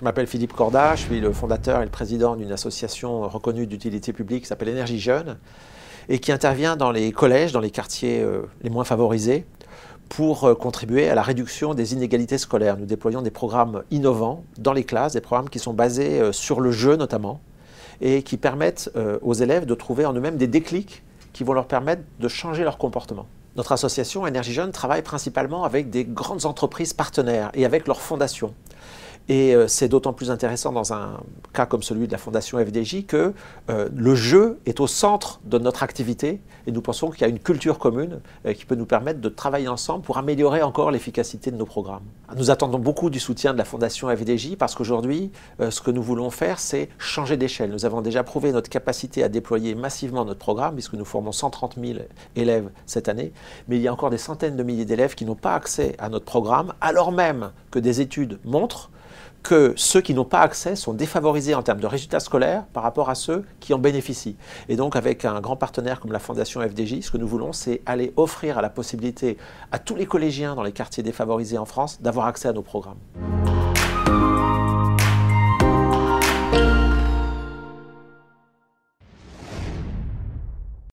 Je m'appelle Philippe Corda, je suis le fondateur et le président d'une association reconnue d'utilité publique qui s'appelle Énergie Jeune et qui intervient dans les collèges, dans les quartiers euh, les moins favorisés, pour euh, contribuer à la réduction des inégalités scolaires. Nous déployons des programmes innovants dans les classes, des programmes qui sont basés euh, sur le jeu notamment, et qui permettent aux élèves de trouver en eux-mêmes des déclics qui vont leur permettre de changer leur comportement. Notre association Énergie Jeune travaille principalement avec des grandes entreprises partenaires et avec leurs fondations. Et euh, c'est d'autant plus intéressant dans un cas comme celui de la Fondation FDJ que euh, le jeu est au centre de notre activité et nous pensons qu'il y a une culture commune euh, qui peut nous permettre de travailler ensemble pour améliorer encore l'efficacité de nos programmes. Nous attendons beaucoup du soutien de la Fondation FDJ parce qu'aujourd'hui, ce que nous voulons faire, c'est changer d'échelle. Nous avons déjà prouvé notre capacité à déployer massivement notre programme puisque nous formons 130 000 élèves cette année, mais il y a encore des centaines de milliers d'élèves qui n'ont pas accès à notre programme alors même que des études montrent que ceux qui n'ont pas accès sont défavorisés en termes de résultats scolaires par rapport à ceux qui en bénéficient. Et donc avec un grand partenaire comme la Fondation FDJ, ce que nous voulons, c'est aller offrir la possibilité à tous les collégiens dans les quartiers défavorisés en France d'avoir accès à nos programmes.